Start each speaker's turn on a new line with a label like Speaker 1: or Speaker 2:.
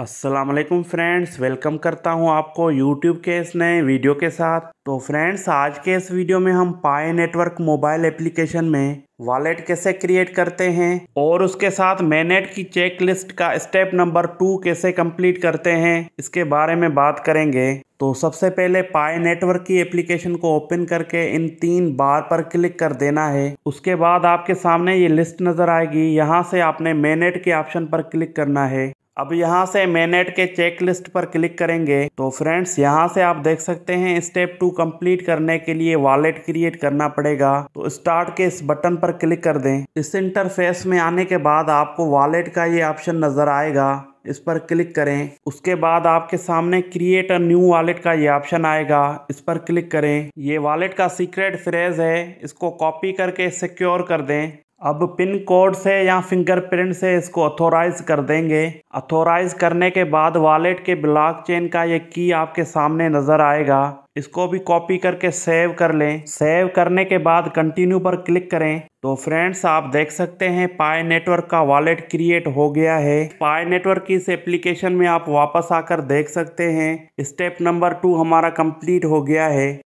Speaker 1: Aslam friends welcome करता हूं आपको यूट्यूब के इस नए वीडियो के साथ तो फ्रेंड्स आज के इस वीडियो में हम पाए नेटवर्क मोबाइल एप्लीकेशन में वॉलेट कैसे क्रिएट करते हैं और उसके साथ मैनेट की चेक लिस्ट का स्टेप नंबर टू कैसे कंप्लीट करते हैं इसके बारे में बात करेंगे तो सबसे पहले पाए नेटवर्क की एप्लीकेशन को ओपन करके इन तीन बार पर क्लिक कर देना है उसके बाद आपके सामने ये लिस्ट नज़र आएगी यहाँ से आपने मैनेट के ऑप्शन पर क्लिक करना है अब यहाँ से मेनेट के चेक लिस्ट पर क्लिक करेंगे तो फ्रेंड्स यहाँ से आप देख सकते हैं स्टेप टू कंप्लीट करने के लिए वॉलेट क्रिएट करना पड़ेगा तो स्टार्ट के इस बटन पर क्लिक कर दें इस इंटरफेस में आने के बाद आपको वॉलेट का ये ऑप्शन नज़र आएगा इस पर क्लिक करें उसके बाद आपके सामने क्रिएट अ न्यू वॉलेट का ये ऑप्शन आएगा इस पर क्लिक करें ये वॉलेट का सीक्रेट फ्रेज है इसको कॉपी करके सिक्योर कर दें अब पिन कोड से या फिंगरप्रिंट से इसको अथोराइज कर देंगे अथोराइज करने के बाद वॉलेट के ब्लॉकचेन का ये की आपके सामने नज़र आएगा इसको भी कॉपी करके सेव कर लें सेव करने के बाद कंटिन्यू पर क्लिक करें तो फ्रेंड्स आप देख सकते हैं पाए नेटवर्क का वॉलेट क्रिएट हो गया है पाए नेटवर्क की इस एप्लीकेशन में आप वापस आकर देख सकते हैं स्टेप नंबर टू हमारा कंप्लीट हो गया है